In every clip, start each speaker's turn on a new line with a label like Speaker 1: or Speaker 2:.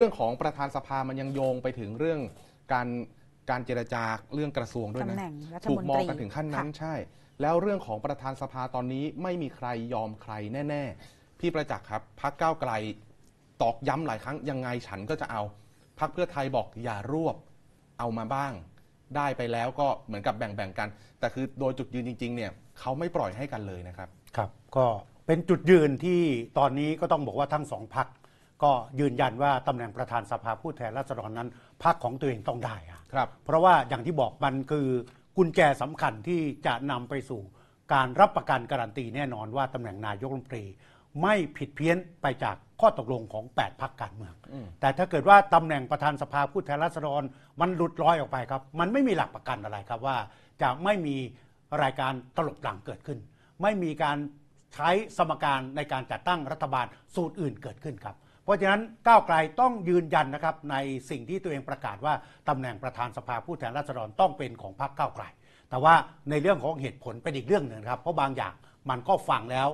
Speaker 1: เรื่องของประธานสภามันยังโยงไปถึงเรื่องการการเจรจาเรื่องกระทรวงด้วยนะถูกมองกันถึงขั้นนั้นใช่ แล้วเรื่องของประธานสภาตอนนี้ไม่มีใครยอมใครแน่ ๆ พี่ประจักษ์ครับพักก้าวไกลตอกย้ำหลายครั้ง ยังไงฉันก็จะเอา พักเพื่อไทยบอกอย่ารวบเอามาบ้าง ได้ไปแล้วก็เหมือนกับแบ่ง ๆ กัน แต่คือโดยจุดยืนจริง ๆเนี่ยเขาไม่ปล่อยให้กันเลยนะครับ ครับ ก็เป็นจุดยืนที่ตอนนี้ก็ต้องบอกว่าทั้งสองพักก็ยืนยันว่าตำแหน่งประธานสภาผู้แทนราษฎรนั้นพรรคของตัวเองต้องได้ครับ เพราะว่าอย่างที่บอกมันคือกุญแจสำคัญที่จะนำไปสู่ การรับประกันการันตีแน่นอนว่าตำแหน่งนายกรัฐมนตรีไม่ผิดเพี้ยนไปจากข้อตกลงของ 8พรรคการเมืองแต่ถ้าเกิดว่าตำแหน่งประธานสภาผู้แทนราษฎรมันหลุดลอยออกไปครับ มันไม่มีหลักประกันอะไรครับว่าจะไม่มีรายการตลบหลังเกิดขึ้น ไม่มีการใช้สมการในการจัดตั้งรัฐบาลสูตรอื่นเกิดขึ้นครับเพราะฉะนั้นก้าวไกลต้องยืนยันนะครับ ในสิ่งที่ตัวเองประกาศว่าตำแหน่งประธานสภาผู้แทนราษฎรต้องเป็นของพรรคก้าวไกล แต่ว่าในเรื่องของเหตุผลเป็นอีกเรื่องหนึ่งครับ เพราะบางอย่างมันก็ฟังแล้ว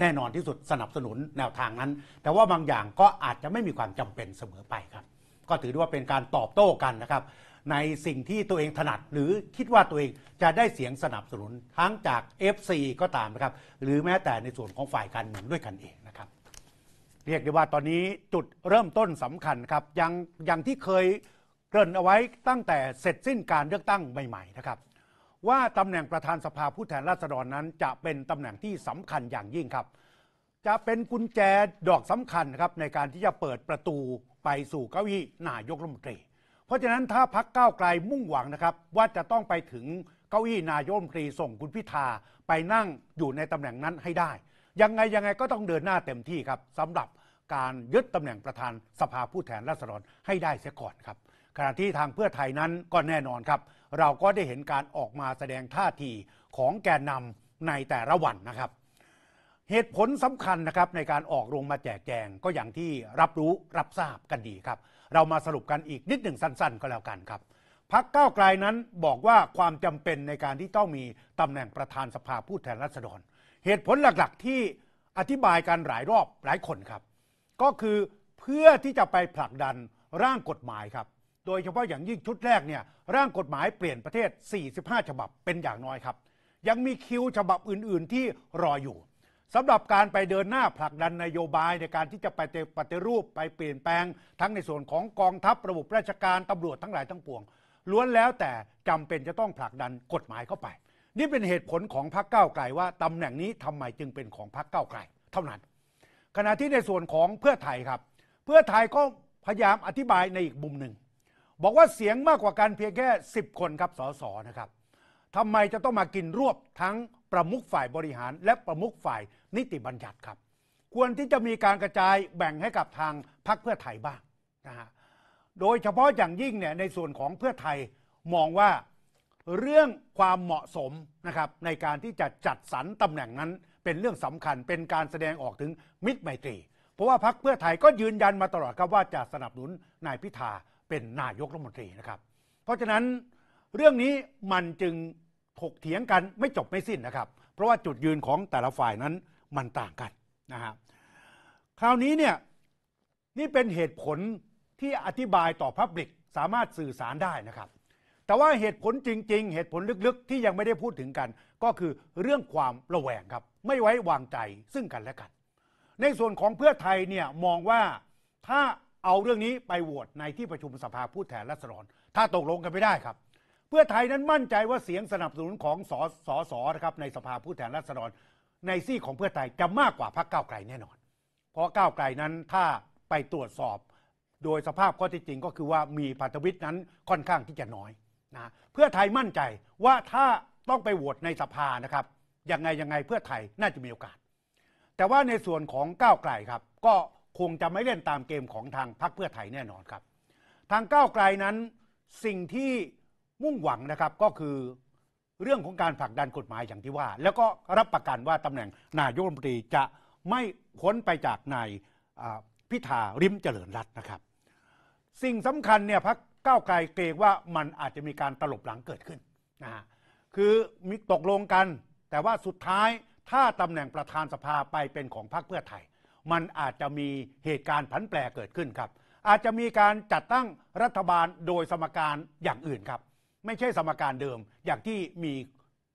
Speaker 1: แน่นอนที่สุดสนับสนุนแนวทางนั้น แต่ว่าบางอย่างก็อาจจะไม่มีความจำเป็นเสมอไปครับก็ถือว่าเป็นการตอบโต้กันนะครับ ในสิ่งที่ตัวเองถนัดหรือคิดว่าตัวเองจะได้เสียงสนับสนุนทั้งจาก FC ก็ตามนะครับหรือแม้แต่ในส่วนของฝ่ายการเมืองด้วยกันเองนะครับเรียกได้ว่าตอนนี้จุดเริ่มต้นสำคัญครับยังอย่างที่เคยเกริ่นเอาไว้ตั้งแต่เสร็จสิ้นการเลือกตั้ง ใหม่ๆนะครับว่าตำแหน่งประธานสภาผู้แทนราษฎรนั้น จะเป็นตำแหน่งที่สำคัญอย่างยิ่งครับ จะเป็นกุญแจดอกสำคัญครับในการที่จะเปิดประตูไปสู่เก้าอี้นายกรัฐมนตรีเพราะฉะนั้นถ้าพักก้าวไกลมุ่งหวังนะครับ ว่าจะต้องไปถึงเก้าอี้นายกรัฐมนตรีส่งคุณพิธาไปนั่งอยู่ในตำแหน่งนั้นให้ได้ยังไงยังไงก็ต้องเดินหน้าเต็มที่ครับสำหรับการยึดตำแหน่งประธานสภาผู้แทนราษฎรให้ได้เสียก่อนครับ ขณะที่ทางเพื่อไทยนั้นก็แน่นอนครับเราก็ได้เห็นการออกมาแสดงท่าทีของแกนนำในแต่ละวันนะครับ เหตุผลสำคัญนะครับในการออกโรงมาแจกแจงก็อย่างที่รับรู้รับทราบกันดีครับ เรามาสรุปกันอีกนิดหนึ่งสั้นๆ ก็แล้วกันครับพักก้าวไกลนั้นบอกว่าความจำเป็นในการที่ต้องมีตำแหน่งประธานสภาผู้แทนราษฎรเหตุผลหลักๆที่อธิบายกันหลายรอบหลายคนครับ ก็คือเพื่อที่จะไปผลักดันร่างกฎหมายครับโดยเฉพาะอย่างยิ่งชุดแรกเนี่ยร่างกฎหมายเปลี่ยนประเทศ 45 ฉบับเป็นอย่างน้อยครับ ยังมีคิวฉบับอื่นๆที่รออยู่สำหรับการไปเดินหน้าผลักดันนโยบายในการที่จะไปปฏิรูปไปเปลี่ยนแปลง ทั้งในส่วนของกองทัพระบบราชการตำรวจทั้งหลายทั้งปวงล้วนแล้วแต่จำเป็นจะต้องผลักดันกฎหมายเข้าไปนี่เป็นเหตุผลของพรรคก้าวไกลว่าตำแหน่งนี้ทำไมจึงเป็นของพรรคก้าวไกลเท่านั้นขณะที่ในส่วนของเพื่อไทยครับ เพื่อไทยก็พยายามอธิบายในอีกมุมหนึ่ง บอกว่าเสียงมากกว่าการเพียงแค่10 คนครับสสนะครับทำไมจะต้องมากินรวบทั้งประมุขฝ่ายบริหาร และประมุขฝ่ายนิติบัญญัติครับ ควรที่จะมีการกระจายแบ่งให้กับทางพรรคเพื่อไทยบ้างนะฮะโดยเฉพาะอย่างยิ่งเนี่ยในส่วนของเพื่อไทยมองว่าเรื่องความเหมาะสมนะครับในการที่จะจัดสรรตำแหน่งนั้น เป็นเรื่องสำคัญเป็นการแสดงออกถึงมิตรไมตรี เพราะว่าพรรคเพื่อไทยก็ยืนยันมาตลอดครับว่าจะสนับสนุนนายพิธาเป็นนายกรัฐมนตรีนะครับ เพราะฉะนั้นเรื่องนี้มันจึงถกเถียงกันไม่จบไม่สิ้นนะครับ เพราะว่าจุดยืนของแต่ละฝ่ายนั้นมันต่างกันนะฮะคราวนี้เนี่ยนี่เป็นเหตุผลที่อธิบายต่อพับลิกสามารถสื่อสารได้นะครับแต่ว่าเหตุผลจริง ๆ เหตุผลลึกๆ ที่ยังไม่ได้พูดถึงกัน ก็คือเรื่องความระแวงครับไม่ไว้วางใจซึ่งกันและกันในส่วนของเพื่อไทยเนี่ยมองว่าถ้าเอาเรื่องนี้ไปโหวตในที่ประชุมสภาผู้แทนราษฎรถ้าตกลงกันไม่ได้ครับ เพื่อไทยนั้นมั่นใจว่าเสียงสนับสนุนของสสสนะครับในสภาผู้แทนราษฎรในซี่ของเพื่อไทยจะมากกว่าพรรคก้าวไกลแน่นอนเพราะก้าวไกลนั้นถ้าไปตรวจสอบ โดยสภาพข้อที่จริงก็คือว่ามีพันธมิตรนั้นค่อนข้างที่จะน้อยนะเพื่อไทยมั่นใจว่าถ้าต้องไปโหวตในสภานะครับยังไงยังไงเพื่อไทยน่าจะมีโอกาส แต่ว่าในส่วนของก้าวไกลครับก็คงจะไม่เล่นตามเกมของทางพรรคเพื่อไทยแน่นอนครับทางก้าวไกลนั้นสิ่งที่มุ่งหวังนะครับก็คือเรื่องของการผลักดันกฎหมายอย่างที่ว่าแล้วก็รับประกันว่าตำแหน่งนายกรัฐมนตรีจะไม่พ้นไปจากนายพิธาริมเจริญรัตน์นะครับ สิ่งสำคัญเนี่ยพรรคก้าวไกลเกรงว่ามันอาจจะมีการตลบหลังเกิดขึ้นนะฮะ คือมีตกลงกัน แต่ว่าสุดท้ายถ้าตำแหน่งประธานสภาไปเป็นของพรรคเพื่อไทยมันอาจจะมีเหตุการณ์ผันแปรเกิดขึ้นครับ อาจจะมีการจัดตั้งรัฐบาลโดยสมการอย่างอื่นครับไม่ใช่สมการเดิมอย่างที่มี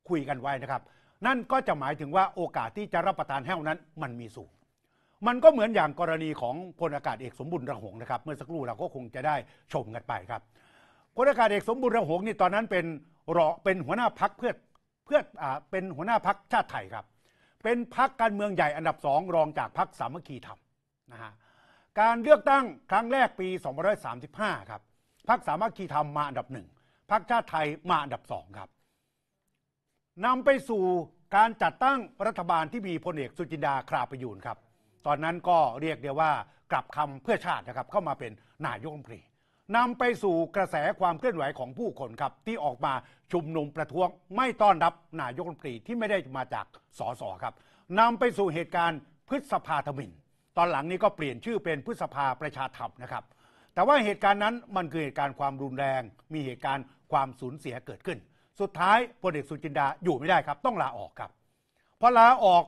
Speaker 1: คุยกันไว้นะครับ นั่นก็จะหมายถึงว่าโอกาสที่จะรับประทานแห้วนั้น มันมีสูงมันก็เหมือนอย่างกรณีของพลอากาศเอกสมบุญระหงนะครับเมื่อสักครู่เราก็คงจะได้ชมกันไปครับพลอากาศเอกสมบุญระหงนี่ตอนนั้นเป็นรอเป็นหัวหน้าพักเพื่อเพื่ออเป็นหัวหน้าพักชาติไทยครับเป็นพักการเมืองใหญ่อันดับสองรองจากพักสามัคคีธรรมนะฮะการเลือกตั้งครั้งแรกปี2535ครับพักสามัคคีธรรมมาอันดับหนึ่งพักชาติไทยมาอันดับสองครับนำไปสู่การจัดตั้งรัฐบาลที่มีพลเอกสุจินดาคราประยูนครับตอนนั้นก็เรียกเดียวว่ากลับคำเพื่อชาตินะครับเข้ามาเป็นนายกรัฐมนตรีนำไปสู่กระแสความเคลื่อนไหวของผู้คนครับที่ออกมาชุมนุมประท้วง ไม่ต้อนรับนายกรัฐมนตรีที่ไม่ได้มาจากสสครับนำไปสู่เหตุการณ์พฤษภาธมินตอนหลังนี้ก็เปลี่ยนชื่อเป็นพฤษภาประชาธรรมนะครับ แต่ว่าเหตุการณ์นั้นมันคือเหตุการณ์ความรุนแรง มีเหตุการณ์ความสูญเสียเกิดขึ้น สุดท้ายพลเอกสุจินดาอยู่ไม่ได้ครับต้องลาออกครับพอลาออก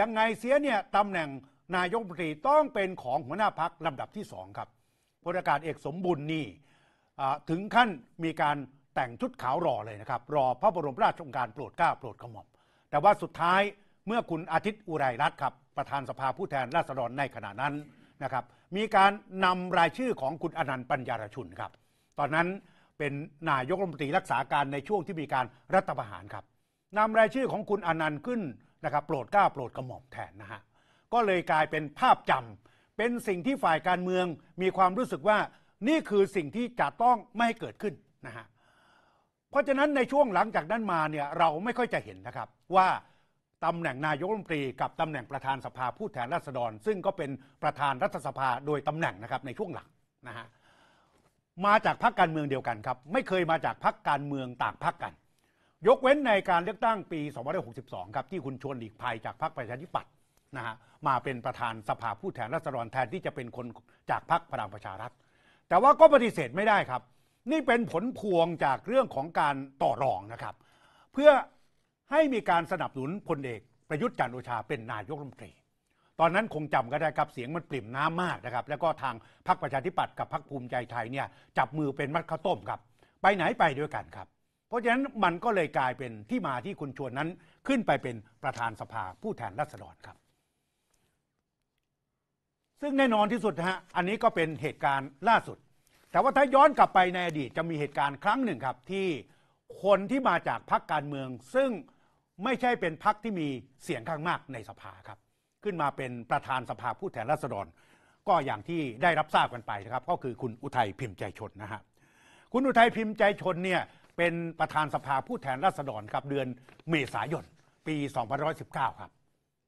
Speaker 1: ยังไงเสียเนี่ยตำแหน่งนายกรัฐมนตรีต้องเป็นของหัวหน้าพักลำดับที่สองครับพลอากาศเอกสมบุญนี่ถึงขั้นมีการแต่งชุดขาวรอเลยนะครับ รอพระบรมราชองการโปรดเกล้าโปรดกระหม่อมแต่ว่าสุดท้ายเมื่อคุณอาทิตย์อุไรรัตน์ครับประธานสภาผู้แทนราษฎรในขณะนั้นนะครับมีการนำรายชื่อของคุณอนันต์ปัญญารชุนครับ ตอนนั้นเป็นนายกรัฐมนตรีรักษาการในช่วงที่มีการรัฐประหารครับนำรายชื่อของคุณอนันต์ขึ้นนะครับโปรดเกล้าโปรดกระหม่อมแทนนะฮะก็เลยกลายเป็นภาพจำ เป็นสิ่งที่ฝ่ายการเมืองมีความรู้สึกว่านี่คือสิ่งที่จะต้องไม่ให้เกิดขึ้นนะฮะ เพราะฉะนั้นในช่วงหลังจากนั้นมาเนี่ยเราไม่ค่อยจะเห็นนะครับว่า ตำแหน่งนายกรัฐมนตรีกับตำแหน่งประธานสภาผู้แทนราษฎร ซึ่งก็เป็นประธานรัฐสภาโดยตำแหน่งนะครับ ในช่วงหลังนะฮะมาจากพรรคการเมืองเดียวกันครับไม่เคยมาจากพรรคการเมืองต่างพรรคกัน ยกเว้นในการเลือกตั้งปี2562ครับที่คุณชวนหลีกภัยจากพรรคประชาธิปัตย์นะฮะมาเป็นประธานสภาผู้แทนราษฎรแทนที่จะเป็นคนจากพรรคพลังประชารัฐแต่ว่าก็ปฏิเสธไม่ได้ครับ นี่เป็นผลพวงจากเรื่องของการต่อรองนะครับเพื่อให้มีการสนับสนุนพลเอกประยุทธ์จันทร์โอชาเป็นนายกรัฐมนตรีตอนนั้นคงจำก็ได้ครับเสียงมันปริ่มน้ำมากนะครับแล้วก็ทางพรรคประชาธิปัตย์กับพรรคภูมิใจไทยเนี่ยจับมือเป็นมัดข้าวต้มครับไปไหนไปด้วยกันครับ เพราะฉะนั้นมันก็เลยกลายเป็นที่มาที่คุณชวนนั้นขึ้นไปเป็นประธานสภาผู้แทนราษฎรครับซึ่งแน่นอนที่สุดฮะอันนี้ก็เป็นเหตุการณ์ล่าสุด แต่ว่าถ้าย้อนกลับไปในอดีตจะมีเหตุการณ์ครั้งหนึ่งครับ ที่คนที่มาจากพรรคการเมืองซึ่งไม่ใช่เป็นพรรคที่มีเสียงข้างมากในสภาครับ ขึ้นมาเป็นประธานสภาผู้แทนราษฎร ก็อย่างที่ได้รับทราบกันไปนะครับ ก็คือคุณอุทัยพิมพ์ใจชนนะฮะคุณอุทัยพิมพ์ใจชนเนี่ย เป็นประธานสภาผู้แทนราษฎรครับเดือนเมษายนปี 2519 ครับ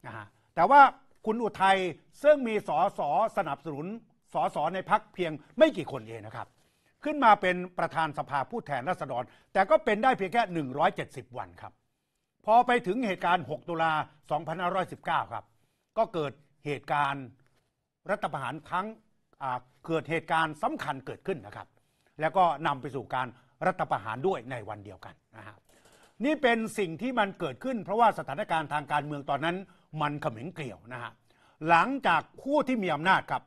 Speaker 1: นะฮะแต่ว่าคุณอุทัยซึ่งมีสอสอสนับสนุนสอสอในพักเพียงไม่กี่คนเองนะครับ ขึ้นมาเป็นประธานสภาผู้แทนราษฎร แต่ก็เป็นได้เพียงแค่ 170 วันครับพอไปถึงเหตุการณ์ 6 ตุลา2519ครับก็เกิดเหตุการณ์รัฐประหารครั้งเกิดเหตุการณ์สำคัญเกิดขึ้นนะครับแล้วก็นำไปสู่การรัฐประหารด้วยในวันเดียวกันนะครับนี่เป็นสิ่งที่มันเกิดขึ้น เพราะว่าสถานการณ์ทางการเมืองตอนนั้นมันเขมิงเกลียวนะฮะหลังจากผู้ที่มีอำนาจครับ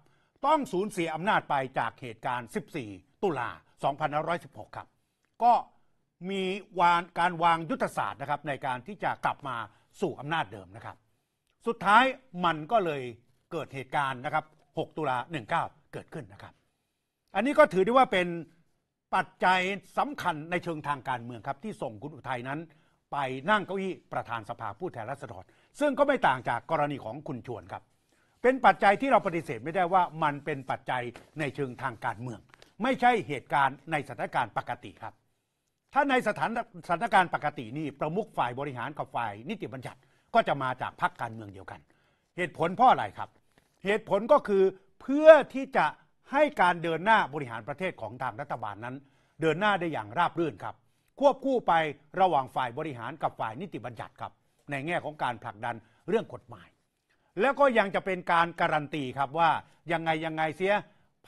Speaker 1: ต้องสูญเสียอำนาจไปจากเหตุการณ์ 14 ตุลา2516 ครับ ก็มีวานการวางยุทธศาสตร์นะครับในการที่จะกลับมาสู่อำนาจเดิมนะครับ สุดท้ายมันก็เลยเกิดเหตุการณ์นะครับ 6 ตุลา 19 เกิดขึ้นนะครับอันนี้ก็ถือได้ว่าเป็นปัจจัยสำคัญในเชิงทางการเมืองครับที่ส่งคุณอุทัยนั้นไปนั่งเก้าอี้ประธานสภาผู้แทนราษฎรซึ่งก็ไม่ต่างจากกรณีของคุณชวนครับ เป็นปัจจัยที่เราปฏิเสธไม่ได้ว่ามันเป็นปัจจัยในเชิงทางการเมือง ไม่ใช่เหตุการณ์ในสถานการณ์ปกติครับ ถ้าในสถานสถานการณ์ปกตินี่ ประมุขฝ่ายบริหาร กับฝ่ายนิติบัญญัติก็จะมาจากพรรคการเมืองเดียวกัน เหตุผลเพราะอะไรครับ เหตุผลก็คือเพื่อที่จะให้การเดินหน้าบริหารประเทศของทางรัฐบาลนั้น เดินหน้าได้อย่างราบรื่นครับควบคู่ไประหว่างฝ่ายบริหารกับฝ่ายนิติบัญญัติครับ ในแง่ของการผลักดันเรื่องกฎหมาย แล้วก็ยังจะเป็นการการันตีครับว่ายังไงยังไงเสีย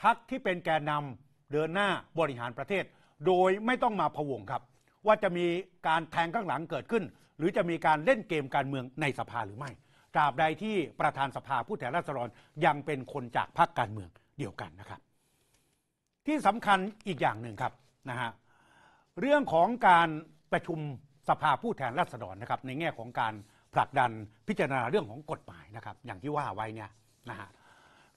Speaker 1: พักที่เป็นแกนนำเดินหน้าบริหารประเทศ โดยไม่ต้องมาพวงครับ ว่าจะมีการแทงข้างหลังเกิดขึ้น หรือจะมีการเล่นเกมการเมืองในสภาหรือไม่ตราบใดที่ประธานสภาผู้แทนราษฎรยังเป็นคนจากพรรคการเมืองเดียวกันนะครับ ที่สำคัญอีกอย่างหนึ่งครับนะฮะเรื่องของการประชุมสภาผู้แทนราษฎรนะครับในแง่ของการผลักดันพิจารณาเรื่องของกฎหมายนะครับอย่างที่ว่าไว้เนี่ยนะฮะ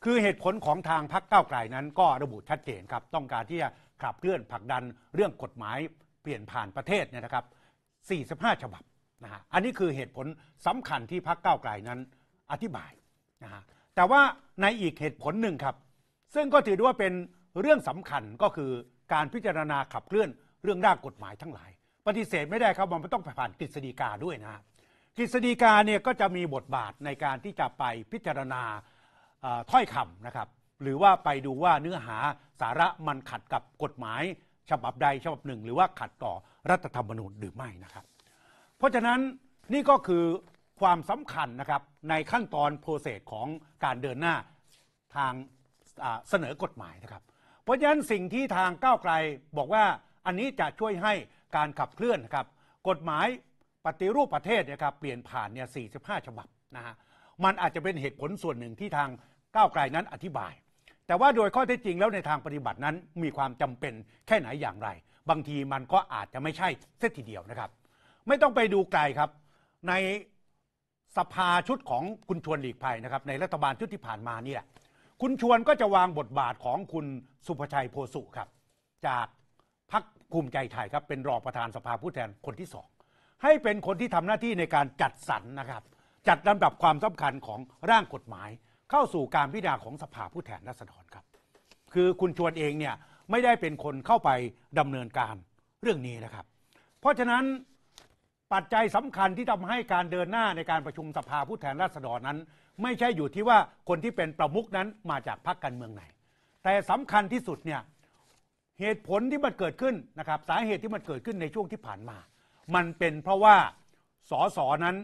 Speaker 1: คือเหตุผลของทางพรรคก้าวไกล นั้น ก็ระบุชัดเจนครับต้องการที่จะขับเคลื่อนผลักดันเรื่องกฎหมายเปลี่ยนผ่านประเทศเนี่ยนะครับ45ฉบับนะฮะอันนี้คือเหตุผลสำคัญที่พรรคก้าวไกลนั้นอธิบายนะฮะแต่ว่าในอีกเหตุผลหนึ่งครับซึ่งก็ถือว่าเป็นเรื่องสำคัญก็คือการพิจารณาขับเคลื่อนเรื่องร่างกฎหมายทั้งหลาย ปฏิเสธไม่ได้ครับมันต้องผ่านกฤษฎีกาด้วยนะกฤษฎีกาเนี่ยก็จะมีบทบาทในการที่จะไปพิจารณาถ้อยคำนะครับหรือว่าไปดูว่าเนื้อหาสาระมันขัดกับกฎหมาย ฉบับใดฉบับหนึ่ง หรือว่าขัดต่อรัฐธรรมนูญหรือไม่นะครับ เพราะฉะนั้นนี่ก็คือความสำคัญนะครับในขั้นตอนโปรเซสของการเดินหน้าทางเสนอกฎหมายนะครับเพราะฉะนั้นสิ่งที่ทางก้าวไกลบอกว่าอันนี้จะช่วยให้การขับเคลื่อนครับ กฎหมายปฏิรูปประเทศนะครับเปลี่ยนผ่านเนี่ย 45 ฉบับนะฮะ มันอาจจะเป็นเหตุผลส่วนหนึ่งที่ทางก้าวไกลนั้นอธิบาย แต่ว่าโดยข้อเท็จจริงแล้วในทางปฏิบัตินั้นมีความจำเป็นแค่ไหนอย่างไร บางทีมันก็อาจจะไม่ใช่เสียทีเดียวนะครับ ไม่ต้องไปดูไกลครับ ในสภาชุดของคุณชวนหลีกภัยนะครับ ในรัฐบาลชุดที่ผ่านมานี่แหละ คุณชวนก็จะวางบทบาทของคุณสุภชัยโพสุครับ จากพักภูมิใจไทยครับเป็นรองประธานสภาผู้แทนคนที่สองให้เป็นคนที่ทำหน้าที่ในการจัดสรรนะครับ จัดลำดับความสำคัญของร่างกฎหมาย เข้าสู่การพิจารณาของสภาผู้แทนราษฎรครับ คือคุณชวนเองเนี่ยไม่ได้เป็นคนเข้าไปดำเนินการเรื่องนี้นะครับ เพราะฉะนั้นปัจจัยสำคัญที่ทำให้การเดินหน้าในการประชุมสภาผู้แทนราษฎรนั้น ไม่ใช่อยู่ที่ว่าคนที่เป็นประมุขนั้นมาจากพรรคการเมืองไหน แต่สำคัญที่สุดเนี่ยเหตุผลที่มันเกิดขึ้นนะครับสาเหตุที่มันเกิดขึ้นในช่วงที่ผ่านมา มันเป็นเพราะว่าสสนั้น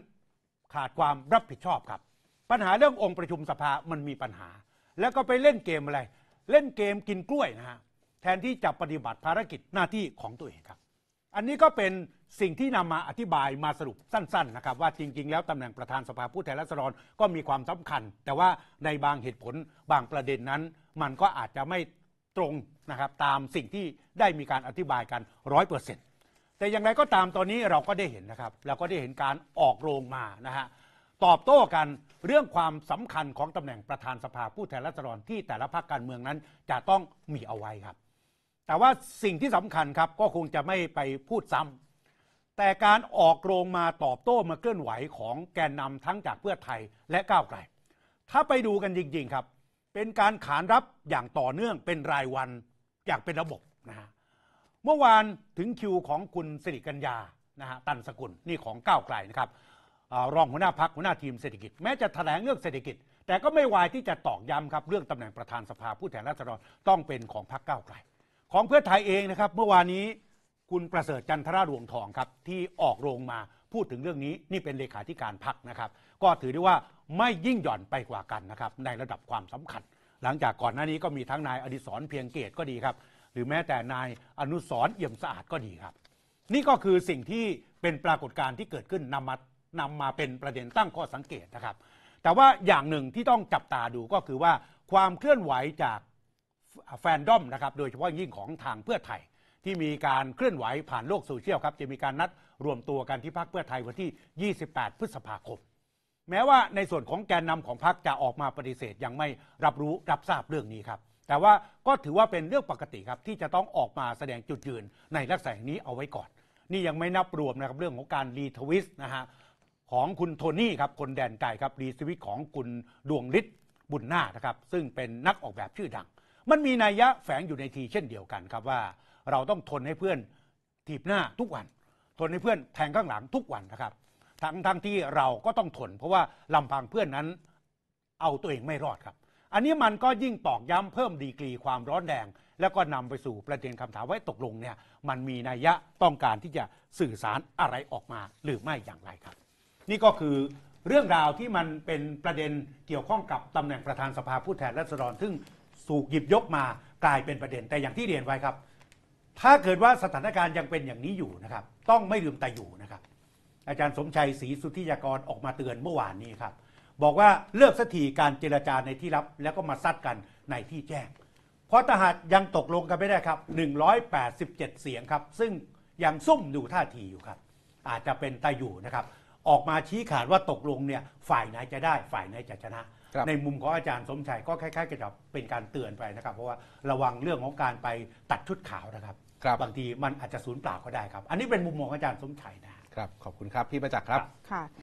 Speaker 1: ขาดความรับผิดชอบครับปัญหาเรื่ององค์ประชุมสภามันมีปัญหา แล้วก็ไปเล่นเกมอะไร เล่นเกมกินกล้วยนะฮะแทนที่จะปฏิบัติภารกิจหน้าที่ของตัวเองครับอันนี้ก็เป็นสิ่งที่นำมาอธิบายมาสรุปสั้นๆนะครับว่าจริง ๆ แล้วตำแหน่งประธานสภา ผู้แทนราษฎรก็มีความสำคัญ แต่ว่าในบางเหตุผลบางประเด็นนั้นมันก็อาจจะไม่ตรงนะครับตามสิ่งที่ได้มีการอธิบายกันร้อยเปอร์เซ็นต์แต่อย่างไรก็ตามตอนนี้เราก็ได้เห็นนะครับ เราก็ได้เห็นการออกโรงมานะฮะตอบโต้กันเรื่องความสำคัญของตำแหน่งประธานสภาผู้แทนราษฎรที่แต่ละพรรคการเมืองนั้นจะต้องมีเอาไว้ครับ แต่ว่าสิ่งที่สำคัญครับก็คงจะไม่ไปพูดซ้ำ แต่การออกโรงมาตอบโต้มาเคลื่อนไหวของแกนนำทั้งจากเพื่อไทยและก้าวไกล ถ้าไปดูกันจริงๆครับเป็นการขานรับอย่างต่อเนื่องเป็นรายวันอย่างเป็นระบบนะฮะเมื่อวานถึงคิวของคุณสิริกัญญานะฮะตันสกุลนี่ของก้าวไกลนะครับอรองหัวหน้าพักหัวหน้าทีมเศรษฐกิจแม้จะถแถลงเรื่องเศรษฐกิจ แต่ก็ไม่ไวายที่จะตอกย้ำครับเรื่องตำแหน่งประธานสภา ผู้แทนราษฎรต้องเป็นของพักก้าวไกลของเพื่อไทยเองนะครับ เมื่อวานนี้คุณประเสริฐจันทราดวงทองครับ ที่ออกโรงมาพูดถึงเรื่องนี้ นี่เป็นเลขาธิการพักนะครับก็ถือได้ว่าไม่ยิ่งหย่อนไปกว่ากันนะครับในระดับความสำคัญ หลังจากก่อนหน้านี้ก็มีทั้งนายอดิศรเพียงเกตก็ดีครับหรือแม้แต่นายอนุสรเอี่ยมสะอาดก็ดีครับนี่ก็คือสิ่งที่เป็นปรากฏการณ์ที่เกิดขึ้นนำมานามาเป็นประเด็นตั้งข้อสังเกตนะครับแต่ว่าอย่างหนึ่งที่ต้องจับตาดูก็คือว่าความเคลื่อนไหวจากแฟนดอมนะครับโดยเฉพาะยิ่งของทางเพื่อไทยที่มีการเคลื่อนไหวผ่านโลกโซเชียลครับจะมีการนัดรวมตัวกันที่พักเพื่อไทย วันที่ 28 พฤษภาคมแม้ว่าในส่วนของแกนนำของพรรคจะออกมาปฏิเสธยังไม่รับรู้รับทราบเรื่องนี้ครับแต่ว่าก็ถือว่าเป็นเรื่องปกติครับที่จะต้องออกมาแสดงจุดยืนในลักษณะนี้เอาไว้ก่อน นี่ยังไม่นับรวมนะครับเรื่องของการรีทวิสนะฮะของคุณโทนี่ครับคนแดนไกลครับรีทวิสของคุณดวงฤทธิ์บุญนานะครับซึ่งเป็นนักออกแบบชื่อดัง มันมีนัยยะแฝงอยู่ในทีเช่นเดียวกันครับว่า เราต้องทนให้เพื่อนถีบหน้าทุกวัน ทนให้เพื่อนแทงข้างหลังทุกวันนะครับทั้งทั้งที่เราก็ต้องทนเพราะว่าลำพังเพื่อนนั้นเอาตัวเองไม่รอดครับ อันนี้มันก็ยิ่งตอกย้ำเพิ่มดีกรีความร้อนแดง แล้วก็นำไปสู่ประเด็นคำถามว่าตกลงเนี่ยมันมีนัยยะต้องการที่จะสื่อสารอะไรออกมาหรือไม่อย่างไรครับ นี่ก็คือเรื่องราวที่มันเป็นประเด็นเกี่ยวข้องกับตำแหน่งประธานสภาผู้แทนราษฎรซึ่งสูกหยิบยกมากลายเป็นประเด็นแต่อย่างที่เรียนไว้ครับ ถ้าเกิดว่าสถานการณ์ยังเป็นอย่างนี้อยู่นะครับ ต้องไม่ลืมตาอยู่นะครับอาจารย์สมชัยศรีสุทธิยากรออกมาเตือนเมื่อวานนี้ครับ บอกว่าเลิกสถีการเจรจาในที่รับแล้วก็มาซัดกันในที่แจ้งเพราะทหารยังตกลงกันไม่ได้ครับ 187 เสียงครับ ซึ่งยังซุ่มอยู่ท่าทีอยู่ครับ อาจจะเป็นตาอยู่นะครับ ออกมาชี้ขาดว่าตกลงเนี่ยฝ่ายไหนจะได้ ฝ่ายไหนจะชนะ ในมุมของอาจารย์สมชัย ก็คล้าย ๆกับเป็นการเตือนไปนะครับ เพราะว่าระวังเรื่องของการไปตัดชุดขาวนะครับบางทีมันอาจจะสูญเปล่าก็ได้ครับอันนี้เป็นมุมมองอาจารย์สมชัยนะครับ ขอบคุณครับ พี่ประจักษ์ครับ ค่ะ